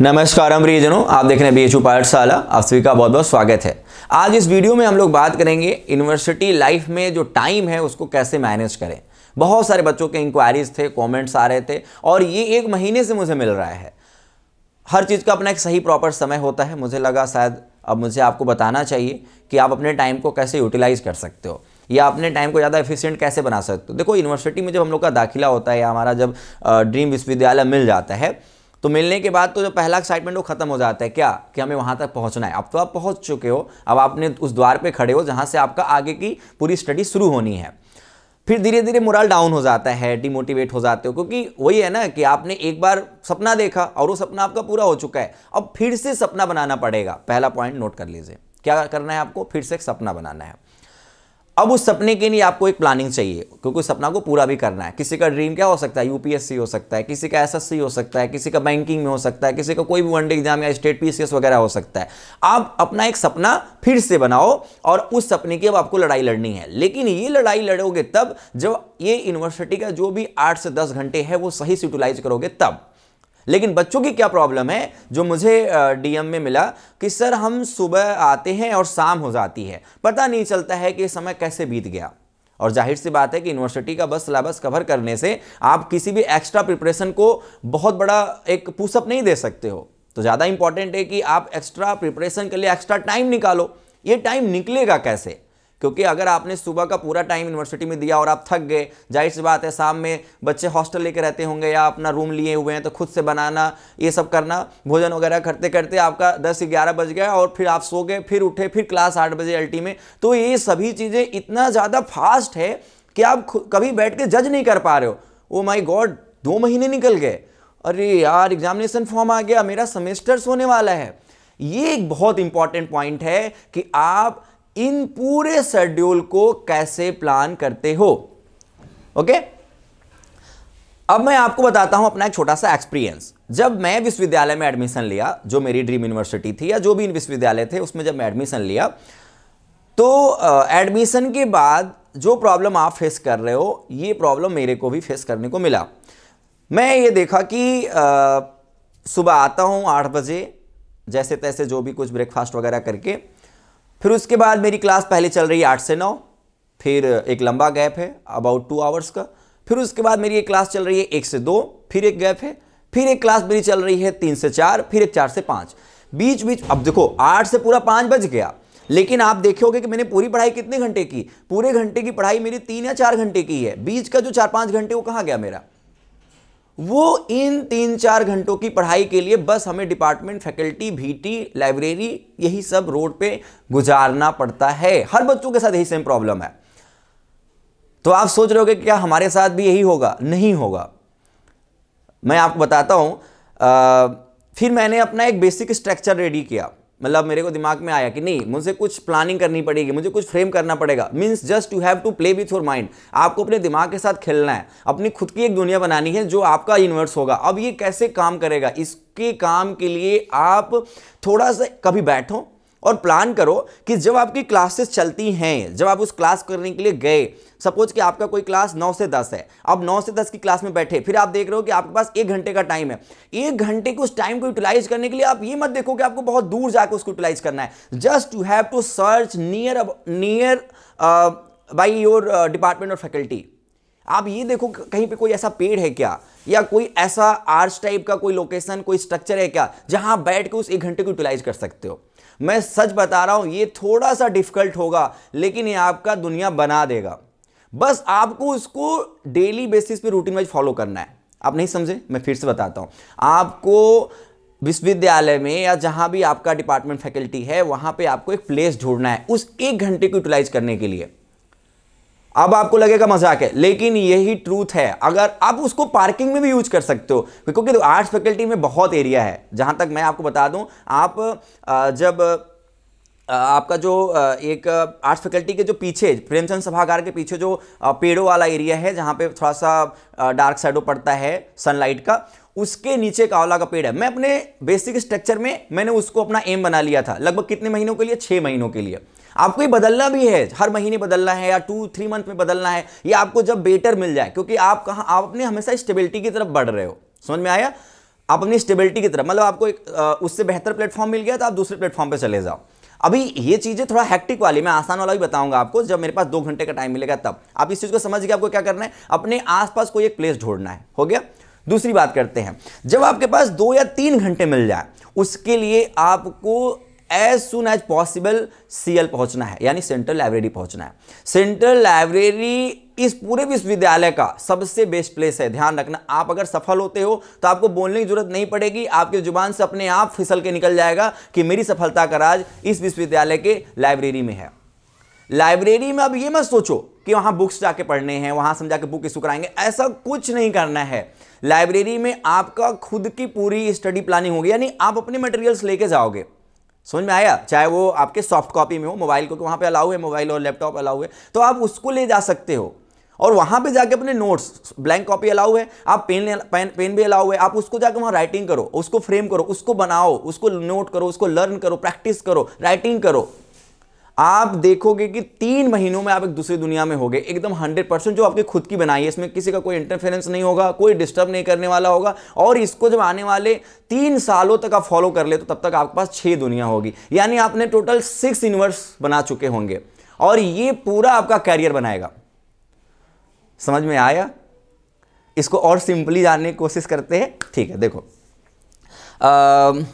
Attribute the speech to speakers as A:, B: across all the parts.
A: नमस्कार प्रियजनों आप देख रहे हैं बी एच पाठशाला आप सभी का बहुत बहुत स्वागत है आज इस वीडियो में हम लोग बात करेंगे यूनिवर्सिटी लाइफ में जो टाइम है उसको कैसे मैनेज करें बहुत सारे बच्चों के इंक्वायरीज थे कमेंट्स आ रहे थे और ये एक महीने से मुझे मिल रहा है हर चीज़ का अपना एक सही प्रॉपर समय होता है मुझे लगा शायद अब मुझे आपको बताना चाहिए कि आप अपने टाइम को कैसे यूटिलाइज़ कर सकते हो या अपने टाइम को ज़्यादा एफिशिएंट कैसे बना सकते हो देखो यूनिवर्सिटी में जब हम लोग का दाखिला होता है या हमारा जब ड्रीम विश्वविद्यालय मिल जाता है तो मिलने के बाद तो जो पहला एक्साइटमेंट वो खत्म हो जाता है क्या कि हमें वहाँ तक पहुँचना है अब तो आप पहुँच चुके हो अब आपने उस द्वार पर खड़े हो जहाँ से आपका आगे की पूरी स्टडी शुरू होनी है फिर धीरे धीरे मोरल डाउन हो जाता है डिमोटिवेट हो जाते हो क्योंकि वही है ना कि आपने एक बार सपना देखा और वो सपना आपका पूरा हो चुका है अब फिर से सपना बनाना पड़ेगा पहला पॉइंट नोट कर लीजिए क्या करना है आपको फिर से एक सपना बनाना है अब उस सपने के लिए आपको एक प्लानिंग चाहिए क्योंकि उस सपना को पूरा भी करना है किसी का ड्रीम क्या हो सकता है यूपीएससी हो सकता है किसी का एसएससी हो सकता है किसी का बैंकिंग में हो सकता है किसी का कोई भी वनडे एग्जाम या स्टेट पीसीएस वगैरह हो सकता है आप अपना एक सपना फिर से बनाओ और उस सपने की अब आपको लड़ाई लड़नी है लेकिन ये लड़ाई लड़ोगे तब जब ये यूनिवर्सिटी का जो भी आठ से दस घंटे है वो सही से यूटिलाइज करोगे तब लेकिन बच्चों की क्या प्रॉब्लम है जो मुझे डीएम में मिला कि सर हम सुबह आते हैं और शाम हो जाती है पता नहीं चलता है कि समय कैसे बीत गया और जाहिर सी बात है कि यूनिवर्सिटी का बस सिलेबस कवर करने से आप किसी भी एक्स्ट्रा प्रिपरेशन को बहुत बड़ा एक पुसअप नहीं दे सकते हो तो ज़्यादा इंपॉर्टेंट है कि आप एक्स्ट्रा प्रिपरेशन के लिए एक्स्ट्रा टाइम निकालो ये टाइम निकलेगा कैसे क्योंकि अगर आपने सुबह का पूरा टाइम यूनिवर्सिटी में दिया और आप थक गए जाहिर सी बात है शाम में बच्चे हॉस्टल लेके रहते होंगे या अपना रूम लिए हुए हैं तो खुद से बनाना ये सब करना भोजन वगैरह करते करते आपका दस ग्यारह बज गया और फिर आप सो गए फिर उठे फिर क्लास आठ बजे एल में तो ये सभी चीज़ें इतना ज़्यादा फास्ट है कि आप कभी बैठ के जज नहीं कर पा रहे हो ओ माई गॉड दो महीने निकल गए अरे यार एग्जामिनेशन फॉर्म आ गया मेरा सेमेस्टर्स होने वाला है ये एक बहुत इंपॉर्टेंट पॉइंट है कि आप इन पूरे शेड्यूल को कैसे प्लान करते हो ओके अब मैं आपको बताता हूं अपना एक छोटा सा एक्सपीरियंस जब मैं विश्वविद्यालय में एडमिशन लिया जो मेरी ड्रीम यूनिवर्सिटी थी या जो भी विश्वविद्यालय थे उसमें जब मैं एडमिशन लिया तो एडमिशन के बाद जो प्रॉब्लम आप फेस कर रहे हो ये प्रॉब्लम मेरे को भी फेस करने को मिला मैं ये देखा कि सुबह आता हूँ आठ बजे जैसे तैसे जो भी कुछ ब्रेकफास्ट वगैरह करके फिर उसके बाद मेरी क्लास पहले चल रही है आठ से नौ फिर एक लंबा गैप है अबाउट टू आवर्स का फिर उसके बाद मेरी एक क्लास चल रही है एक से दो फिर एक गैप है फिर एक क्लास मेरी चल रही है तीन से चार फिर एक चार से पाँच बीच बीच अब देखो आठ से पूरा पाँच बज गया लेकिन आप देखोगे कि मैंने पूरी पढ़ाई कितने घंटे की पूरे घंटे की पढ़ाई मेरी तीन या चार घंटे की है बीच का जो चार पाँच घंटे वो कहाँ गया मेरा वो इन तीन चार घंटों की पढ़ाई के लिए बस हमें डिपार्टमेंट फैकल्टी भीटी लाइब्रेरी यही सब रोड पे गुजारना पड़ता है हर बच्चों के साथ यही सेम प्रॉब्लम है तो आप सोच रहे हो क्या हमारे साथ भी यही होगा नहीं होगा मैं आपको बताता आ, फिर मैंने अपना एक बेसिक स्ट्रक्चर रेडी किया मतलब मेरे को दिमाग में आया कि नहीं मुझे कुछ प्लानिंग करनी पड़ेगी मुझे कुछ फ्रेम करना पड़ेगा means just you have to play with your mind आपको अपने दिमाग के साथ खेलना है अपनी खुद की एक दुनिया बनानी है जो आपका यूनिवर्स होगा अब ये कैसे काम करेगा इसके काम के लिए आप थोड़ा सा कभी बैठो और प्लान करो कि जब आपकी क्लासेस चलती हैं जब आप उस क्लास करने के लिए गए सपोज कि आपका कोई क्लास 9 से 10 है आप 9 से 10 की क्लास में बैठे फिर आप देख रहे हो कि आपके पास एक घंटे का टाइम है एक घंटे को उस टाइम को यूटिलाइज करने के लिए आप ये मत देखो कि आपको बहुत दूर जाकर उसको यूटिलाइज करना है just you have to search near near by your department और फैकल्टी आप ये देखो कहीं पे कोई ऐसा पेड़ है क्या या कोई ऐसा आर्च टाइप का कोई लोकेशन कोई स्ट्रक्चर है क्या जहां बैठ के उस एक घंटे को यूटिलाइज कर सकते हो मैं सच बता रहा हूं ये थोड़ा सा डिफ़िकल्ट होगा लेकिन ये आपका दुनिया बना देगा बस आपको इसको डेली बेसिस पे रूटीन वाइज फॉलो करना है आप नहीं समझे मैं फिर से बताता हूं आपको विश्वविद्यालय में या जहां भी आपका डिपार्टमेंट फैकल्टी है वहां पे आपको एक प्लेस ढूंढना है उस एक घंटे को यूटिलाइज करने के लिए अब आपको लगेगा मजाक है लेकिन यही ट्रूथ है अगर आप उसको पार्किंग में भी यूज कर सकते हो क्योंकि तो आर्ट्स फैकल्टी में बहुत एरिया है जहाँ तक मैं आपको बता दूँ आप जब आपका जो एक आर्ट्स फैकल्टी के जो पीछे प्रेमचंद सभागार के पीछे जो पेड़ों वाला एरिया है जहाँ पे थोड़ा सा डार्क साइडो पड़ता है सनलाइट का उसके नीचे कावला का पेड़ है मैं अपने बेसिक स्ट्रक्चर में मैंने उसको अपना एम बना लिया था लगभग कितने महीनों के लिए छः महीनों के लिए आपको ये बदलना भी है हर महीने बदलना है या टू थ्री मंथ में बदलना है ये आपको जब बेटर मिल जाए क्योंकि आप कहाँ आप अपने हमेशा स्टेबिलिटी की तरफ बढ़ रहे हो समझ में आया आप अपनी स्टेबिलिटी की तरफ मतलब आपको एक आ, उससे बेहतर प्लेटफॉर्म मिल गया तो आप दूसरे प्लेटफॉर्म पर चले जाओ अभी ये चीज़ें थोड़ा हैक्टिक वाली मैं आसान वाला भी बताऊंगा आपको जब मेरे पास दो घंटे का टाइम मिलेगा तब आप इस चीज़ को समझ के आपको क्या करना है अपने आसपास कोई एक प्लेस ढूंढना है हो गया दूसरी बात करते हैं जब आपके पास दो या तीन घंटे मिल जाए उसके लिए आपको as soon as possible CL पहुंचना है यानी सेंट्रल लाइब्रेरी पहुंचना है सेंट्रल लाइब्रेरी इस पूरे विश्वविद्यालय का सबसे बेस्ट प्लेस है ध्यान रखना आप अगर सफल होते हो तो आपको बोलने की जरूरत नहीं पड़ेगी आपके जुबान से अपने आप फिसल के निकल जाएगा कि मेरी सफलता का राज इस विश्वविद्यालय के लाइब्रेरी में है लाइब्रेरी में अब ये मत सोचो कि वहां बुक्स जाके पढ़ने हैं वहां समझा के बुक इशू कराएंगे ऐसा कुछ नहीं करना है लाइब्रेरी में आपका खुद की पूरी स्टडी प्लानिंग होगी यानी आप अपने मटेरियल्स लेके जाओगे समझ में आया चाहे वो आपके सॉफ्ट कॉपी में हो मोबाइल को वहाँ पे अलाउ है मोबाइल और लैपटॉप अलाउ है तो आप उसको ले जा सकते हो और वहाँ पे जाके अपने नोट्स ब्लैंक कॉपी अलाउ है आप पेन पेन पेन भी अलाउ है आप उसको जाके वहाँ राइटिंग करो उसको फ्रेम करो उसको बनाओ उसको नोट करो उसको लर्न करो प्रैक्टिस करो राइटिंग करो आप देखोगे कि तीन महीनों में आप एक दूसरी दुनिया में होगे एकदम हंड्रेड परसेंट जो आपकी खुद की बनाई है इसमें किसी का कोई इंटरफेरेंस नहीं होगा कोई डिस्टर्ब नहीं करने वाला होगा और इसको जब आने वाले तीन सालों तक आप फॉलो कर ले तो तब तक आपके पास छः दुनिया होगी यानी आपने टोटल सिक्स यूनिवर्स बना चुके होंगे और ये पूरा आपका कैरियर बनाएगा समझ में आया इसको और सिंपली जानने की कोशिश करते हैं ठीक है देखो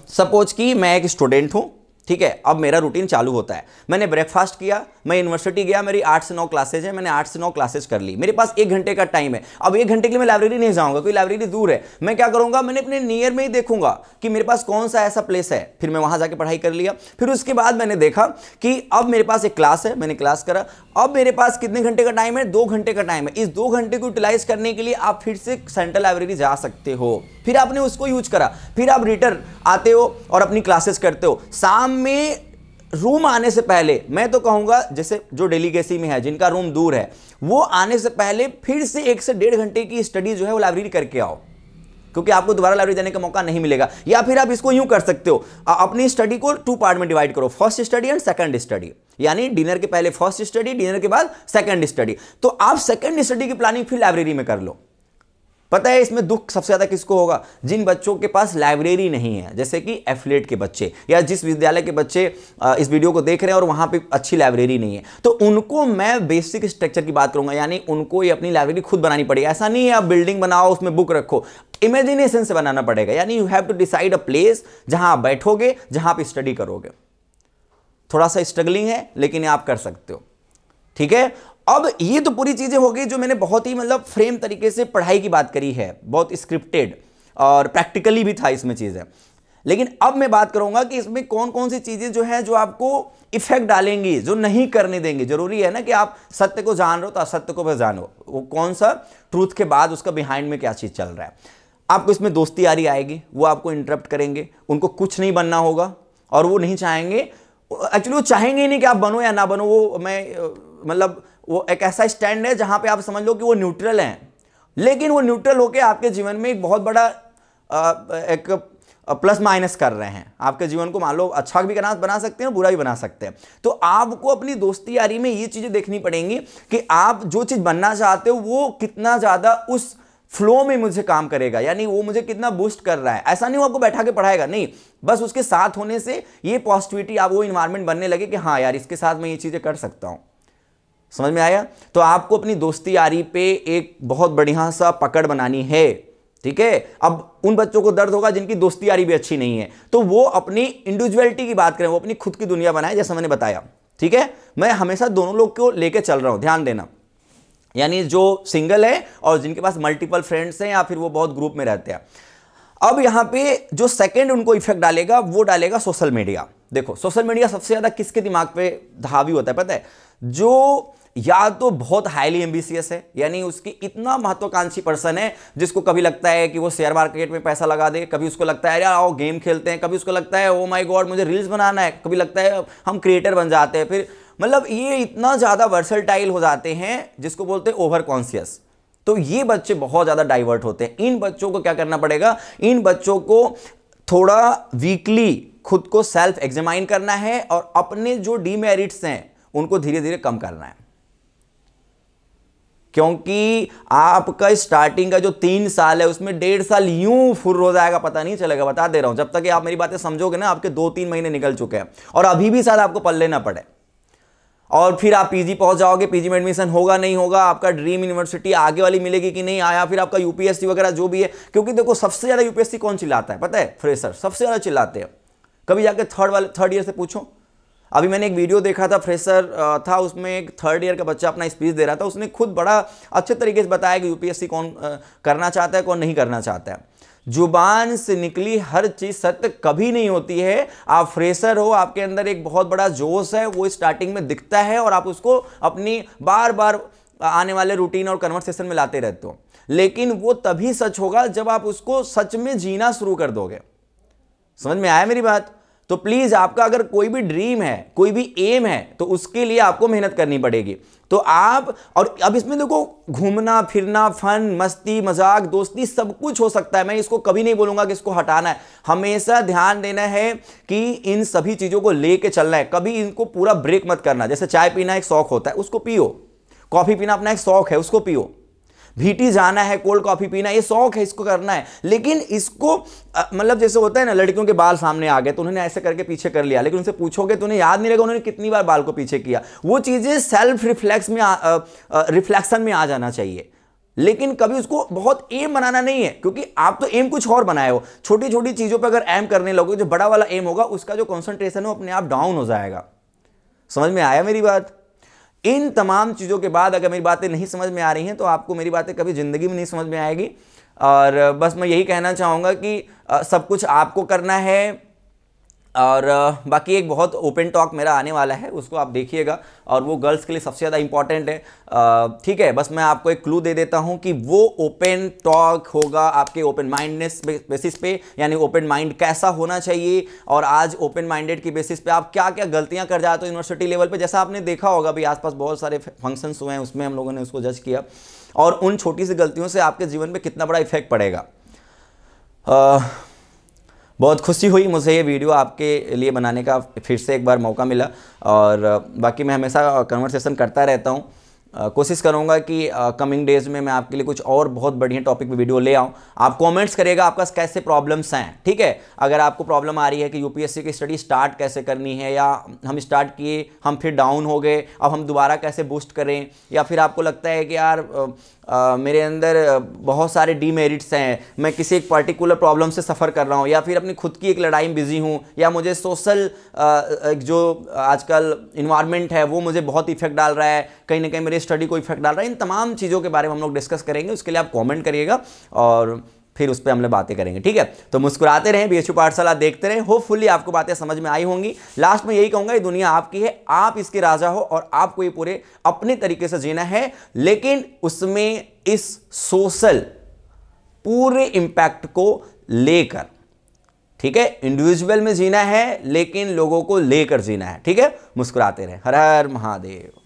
A: सपोज कि मैं एक स्टूडेंट हूँ ठीक है अब मेरा रूटीन चालू होता है मैंने ब्रेकफास्ट किया मैं यूनिवर्सिटी गया मेरी आठ से नौ क्लासेज है मैंने आठ से नौ क्लासेज कर ली मेरे पास एक घंटे का टाइम है अब एक घंटे के लिए मैं लाइब्रेरी नहीं जाऊंगा क्योंकि लाइब्रेरी दूर है मैं क्या करूंगा मैंने अपने नियर में ही देखूंगा कि मेरे पास कौन सा ऐसा प्लेस है फिर मैं वहां जाकर पढ़ाई कर लिया फिर उसके बाद मैंने देखा कि अब मेरे पास एक क्लास है मैंने क्लास करा अब मेरे पास कितने घंटे का टाइम है दो घंटे का टाइम है इस दो घंटे को यूटिलाइज करने के लिए आप फिर से सेंट्रल लाइब्रेरी जा सकते हो फिर आपने उसको यूज करा फिर आप रिटर्न आते हो और अपनी क्लासेस करते हो शाम शाम में रूम आने से पहले मैं तो कहूंगा जैसे जो डेलीगेसी में है जिनका रूम दूर है वो आने से पहले फिर से एक से डेढ़ घंटे की स्टडी जो है वो लाइब्रेरी करके आओ क्योंकि आपको दोबारा लाइब्रेरी जाने का मौका नहीं मिलेगा या फिर आप इसको यूं कर सकते हो अपनी स्टडी को टू पार्ट में डिवाइड करो first study and second study यानी डिनर के पहले फर्स्ट स्टडी डिनर के बाद सेकंड स्टडी तो आप सेकंड स्टडी की प्लानिंग फिर लाइब्रेरी में कर लो पता है इसमें दुख सबसे ज़्यादा किसको होगा जिन बच्चों के पास लाइब्रेरी नहीं है जैसे कि एफिलेट के बच्चे या जिस विद्यालय के बच्चे इस वीडियो को देख रहे हैं और वहाँ पे अच्छी लाइब्रेरी नहीं है तो उनको मैं बेसिक स्ट्रक्चर की बात करूँगा यानी उनको ये अपनी लाइब्रेरी खुद बनानी पड़ेगी ऐसा नहीं है आप बिल्डिंग बनाओ उसमें बुक रखो इमेजिनेशन से बनाना पड़ेगा यानी you have to decide a place जहाँ आप बैठोगे जहाँ आप स्टडी करोगे थोड़ा सा स्ट्रगलिंग है लेकिन आप कर सकते हो ठीक है अब ये तो पूरी चीज़ें हो गई जो मैंने बहुत ही मतलब फ्रेम तरीके से पढ़ाई की बात करी है बहुत स्क्रिप्टेड और प्रैक्टिकली भी था इसमें चीज़ें लेकिन अब मैं बात करूंगा कि इसमें कौन कौन सी चीज़ें जो है जो आपको इफेक्ट डालेंगी जो नहीं करने देंगे जरूरी है ना कि आप सत्य को जान रहे हो तो असत्य को भी जानो वो कौन सा ट्रूथ के बाद उसका बिहाइंड में क्या चीज़ चल रहा है आपको इसमें दोस्ती यारी आएगी वो आपको इंटरप्ट करेंगे उनको कुछ नहीं बनना होगा और वो नहीं चाहेंगे एक्चुअली वो चाहेंगे ही नहीं कि आप बनो या ना बनो वो मैं मतलब वो एक ऐसा स्टैंड है जहाँ पे आप समझ लो कि वो न्यूट्रल हैं लेकिन वो न्यूट्रल होकर आपके जीवन में एक बहुत बड़ा आ, एक प्लस माइनस कर रहे हैं आपके जीवन को मान लो अच्छा भी बना बना सकते हैं बुरा भी बना सकते हैं तो आपको अपनी दोस्ती यारी में ये चीज़ें देखनी पड़ेंगी कि आप जो चीज़ बनना चाहते हो वो कितना ज़्यादा उस फ्लो में मुझे काम करेगा यानी वो मुझे कितना बूस्ट कर रहा है ऐसा नहीं वो आपको बैठा के पढ़ाएगा नहीं बस उसके साथ होने से ये पॉजिटिविटी आप वो इन्वायरमेंट बनने लगे कि हाँ यार इसके साथ मैं ये चीज़ें कर सकता हूँ समझ में आया तो आपको अपनी दोस्ती यारी पे एक बहुत बढ़िया सा पकड़ बनानी है ठीक है अब उन बच्चों को दर्द होगा जिनकी दोस्ती यारी भी अच्छी नहीं है तो वो अपनी इंडिविजुअलिटी की बात करें वो अपनी खुद की दुनिया बनाए जैसा मैंने बताया ठीक है मैं हमेशा दोनों लोग को लेकर चल रहा हूं ध्यान देना यानी जो सिंगल है और जिनके पास मल्टीपल फ्रेंड्स हैं या फिर वो बहुत ग्रुप में रहते हैं अब यहां पे जो सेकंड उनको इफेक्ट डालेगा वो डालेगा सोशल मीडिया देखो सोशल मीडिया सबसे ज़्यादा किसके दिमाग पे धावी होता है पता है जो या तो बहुत हाईली एम्बिसियस है यानी उसकी इतना महत्वाकांक्षी पर्सन है जिसको कभी लगता है कि वो शेयर मार्केट में पैसा लगा दे कभी उसको लगता है यार आओ गेम खेलते हैं कभी उसको लगता है ओ माई गॉड मुझे रील्स बनाना है कभी लगता है हम क्रिएटर बन जाते हैं फिर मतलब ये इतना ज़्यादा वर्सलटाइल हो जाते हैं जिसको बोलते हैं ओवर कॉन्सियस तो ये बच्चे बहुत ज़्यादा डाइवर्ट होते हैं इन बच्चों को क्या करना पड़ेगा इन बच्चों को थोड़ा वीकली खुद को सेल्फ एग्जामाइन करना है और अपने जो डीमेरिट्स हैं उनको धीरे धीरे कम करना है क्योंकि आपका स्टार्टिंग का जो तीन साल है उसमें डेढ़ साल यूं फुर हो जाएगा पता नहीं चलेगा बता दे रहा हूं जब तक आप मेरी बातें समझोगे ना आपके दो तीन महीने निकल चुके हैं और अभी भी शायद आपको पल लेना पड़े और फिर आप पीजी पहुंच जाओगे पीजी में एडमिशन होगा नहीं होगा आपका ड्रीम यूनिवर्सिटी आगे वाली मिलेगी कि नहीं आया फिर आपका यूपीएससी वगैरह जो भी है क्योंकि देखो सबसे ज़्यादा यूपीएससी कौन चिल्लाता है पता है फ्रेशर सबसे ज़्यादा चिल्लाते हैं कभी जाके थर्ड वाले थर्ड ईयर से पूछो अभी मैंने एक वीडियो देखा था फ्रेशर था उसमें एक थर्ड ईयर का बच्चा अपना स्पीच दे रहा था उसने खुद बड़ा अच्छे तरीके से बताया कि यूपीएससी कौन करना चाहता है कौन नहीं करना चाहता है जुबान से निकली हर चीज़ सत्य कभी नहीं होती है आप फ्रेशर हो आपके अंदर एक बहुत बड़ा जोश है वो स्टार्टिंग में दिखता है और आप उसको अपनी बार बार आने वाले रूटीन और कन्वर्सेशन में लाते रहते हो लेकिन वो तभी सच होगा जब आप उसको सच में जीना शुरू कर दोगे समझ में आया मेरी बात तो प्लीज़ आपका अगर कोई भी ड्रीम है कोई भी एम है तो उसके लिए आपको मेहनत करनी पड़ेगी तो आप और अब इसमें देखो घूमना फिरना फन मस्ती मजाक दोस्ती सब कुछ हो सकता है मैं इसको कभी नहीं बोलूंगा कि इसको हटाना है हमेशा ध्यान देना है कि इन सभी चीज़ों को लेके चलना है कभी इनको पूरा ब्रेक मत करना जैसे चाय पीना एक शौक होता है उसको पियो कॉफ़ी पीना अपना एक शौक है उसको पियो भीटी जाना है कोल्ड कॉफ़ी पीना ये शौक है इसको करना है लेकिन इसको मतलब जैसे होता है ना लड़कियों के बाल सामने आ गए तो उन्होंने ऐसे करके पीछे कर लिया लेकिन उनसे पूछोगे तो उन्हें याद नहीं रहेगा उन्होंने कितनी बार बाल को पीछे किया वो चीज़ें सेल्फ रिफ्लेक्स में रिफ्लेक्शन में आ जाना चाहिए लेकिन कभी उसको बहुत एम बनाना नहीं है क्योंकि आप तो एम कुछ और बनाए हो छोटी छोटी चीज़ों पर अगर एम करने लगोगे जो बड़ा वाला एम होगा उसका जो कॉन्सेंट्रेशन है अपने आप डाउन हो जाएगा समझ में आया मेरी बात इन तमाम चीज़ों के बाद अगर मेरी बातें नहीं समझ में आ रही हैं तो आपको मेरी बातें कभी ज़िंदगी में नहीं समझ में आएगी और बस मैं यही कहना चाहूँगा कि सब कुछ आपको करना है और बाकी एक बहुत ओपन टॉक मेरा आने वाला है उसको आप देखिएगा और वो गर्ल्स के लिए सबसे ज़्यादा इंपॉर्टेंट है ठीक है बस मैं आपको एक क्लू दे देता हूँ कि वो ओपन टॉक होगा आपके ओपन माइंडनेस बेसिस पे यानी ओपन माइंड कैसा होना चाहिए और आज ओपन माइंडेड की बेसिस पे आप क्या क्या गलतियाँ कर जाते हो यूनिवर्सिटी लेवल पर जैसा आपने देखा होगा अभी आसपास बहुत सारे फंक्शन हुए हैं उसमें हम लोगों ने उसको जज किया और उन छोटी सी गलतियों से आपके जीवन में कितना बड़ा इफेक्ट पड़ेगा बहुत खुशी हुई मुझे ये वीडियो आपके लिए बनाने का फिर से एक बार मौका मिला और बाकी मैं हमेशा कन्वर्सेशन करता रहता हूँ कोशिश करूंगा कि कमिंग डेज में मैं आपके लिए कुछ और बहुत बढ़िया टॉपिक पे वीडियो ले आऊँ आप कमेंट्स करिएगा आपका कैसे प्रॉब्लम्स हैं ठीक है अगर आपको प्रॉब्लम आ रही है कि यूपीएससी की स्टडी स्टार्ट कैसे करनी है या हम स्टार्ट किए हम फिर डाउन हो गए अब हम दोबारा कैसे बूस्ट करें या फिर आपको लगता है कि यार आ, मेरे अंदर बहुत सारे डीमेरिट्स हैं मैं किसी एक पर्टिकुलर प्रॉब्लम से सफ़र कर रहा हूँ या फिर अपनी खुद की एक लड़ाई में बिज़ी हूँ या मुझे सोशल जो आजकल इन्वायरमेंट है वो मुझे बहुत इफेक्ट डाल रहा है कहीं ना कहीं मेरे केस स्टडी को इफेक्ट डाल रहा है इन तमाम चीज़ों के बारे में हम लोग डिस्कस करेंगे उसके लिए आप कॉमेंट करिएगा और फिर उस पर हम लोग बातें करेंगे ठीक है तो मुस्कुराते रहें बी एच पाठशाला देखते रहें होपफुली आपको बातें समझ में आई होंगी लास्ट में यही कहूँगा ये दुनिया आपकी है आप इसके राजा हो और आपको ये पूरे अपने तरीके से जीना है लेकिन उसमें इस सोशल पूरे इम्पैक्ट को लेकर ठीक है इंडिविजुअल में जीना है लेकिन लोगों को लेकर जीना है ठीक है मुस्कुराते रहे हर हर महादेव